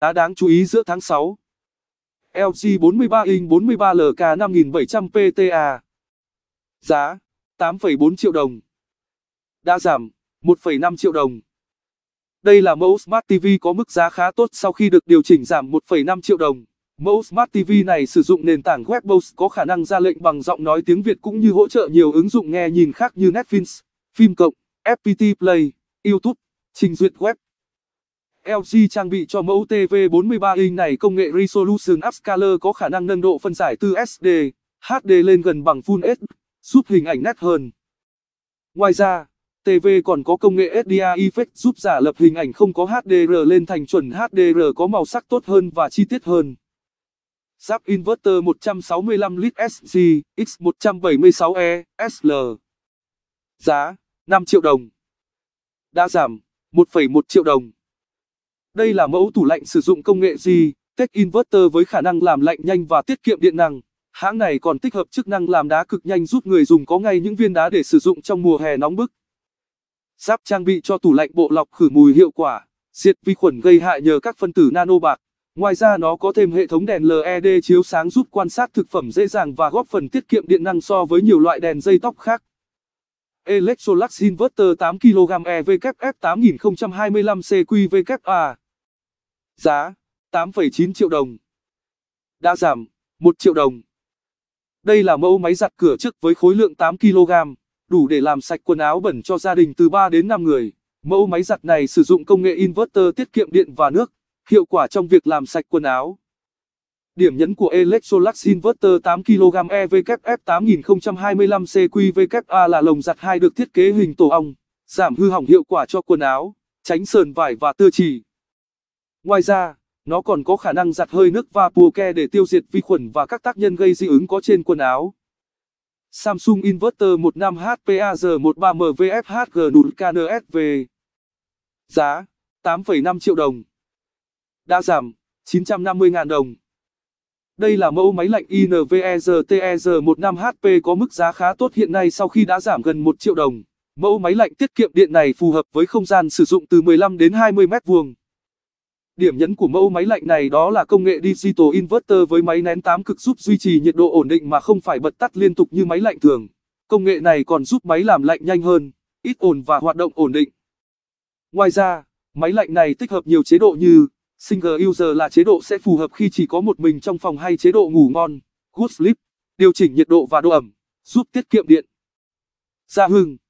Đá đáng chú ý giữa tháng 6 LG 43 inch 43 LK 5700 PTA Giá 8,4 triệu đồng Đã giảm 1,5 triệu đồng Đây là mẫu Smart TV có mức giá khá tốt sau khi được điều chỉnh giảm 1,5 triệu đồng Mẫu Smart TV này sử dụng nền tảng Webbos có khả năng ra lệnh bằng giọng nói tiếng Việt cũng như hỗ trợ nhiều ứng dụng nghe nhìn khác như Netflix, phim cộng, FPT Play, YouTube, trình duyệt web. LG trang bị cho mẫu TV 43 inch này công nghệ Resolution Upscaler có khả năng nâng độ phân giải từ SD, HD lên gần bằng Full HD, giúp hình ảnh nét hơn. Ngoài ra, TV còn có công nghệ HDR Effect giúp giả lập hình ảnh không có HDR lên thành chuẩn HDR có màu sắc tốt hơn và chi tiết hơn. Giáp Inverter 165 lít SG X176E SL Giá 5 triệu đồng Đã giảm 1,1 triệu đồng đây là mẫu tủ lạnh sử dụng công nghệ gì, Tech Inverter với khả năng làm lạnh nhanh và tiết kiệm điện năng. Hãng này còn tích hợp chức năng làm đá cực nhanh giúp người dùng có ngay những viên đá để sử dụng trong mùa hè nóng bức. Giáp trang bị cho tủ lạnh bộ lọc khử mùi hiệu quả, diệt vi khuẩn gây hại nhờ các phân tử nano bạc. Ngoài ra nó có thêm hệ thống đèn LED chiếu sáng giúp quan sát thực phẩm dễ dàng và góp phần tiết kiệm điện năng so với nhiều loại đèn dây tóc khác. Electrolux Inverter 8kg EWF 8025 CQWA Giá 8,9 triệu đồng Đã giảm 1 triệu đồng Đây là mẫu máy giặt cửa trước với khối lượng 8kg Đủ để làm sạch quần áo bẩn cho gia đình từ 3 đến 5 người Mẫu máy giặt này sử dụng công nghệ inverter tiết kiệm điện và nước Hiệu quả trong việc làm sạch quần áo Điểm nhấn của Electrolux Inverter 8kg EWF 8025 CQWA là lồng giặt hai được thiết kế hình tổ ong, giảm hư hỏng hiệu quả cho quần áo, tránh sờn vải và tơ chỉ. Ngoài ra, nó còn có khả năng giặt hơi nước và ke để tiêu diệt vi khuẩn và các tác nhân gây dị ứng có trên quần áo. Samsung Inverter 15 HPAG13MVFHG Giá 8,5 triệu đồng Đã giảm 950.000 đồng đây là mẫu máy lạnh INVEZTEZ15 HP có mức giá khá tốt hiện nay sau khi đã giảm gần 1 triệu đồng. Mẫu máy lạnh tiết kiệm điện này phù hợp với không gian sử dụng từ 15 đến 20 mét vuông. Điểm nhấn của mẫu máy lạnh này đó là công nghệ digital inverter với máy nén 8 cực giúp duy trì nhiệt độ ổn định mà không phải bật tắt liên tục như máy lạnh thường. Công nghệ này còn giúp máy làm lạnh nhanh hơn, ít ồn và hoạt động ổn định. Ngoài ra, máy lạnh này tích hợp nhiều chế độ như Single user là chế độ sẽ phù hợp khi chỉ có một mình trong phòng hay chế độ ngủ ngon, good sleep, điều chỉnh nhiệt độ và độ ẩm, giúp tiết kiệm điện. Gia Hưng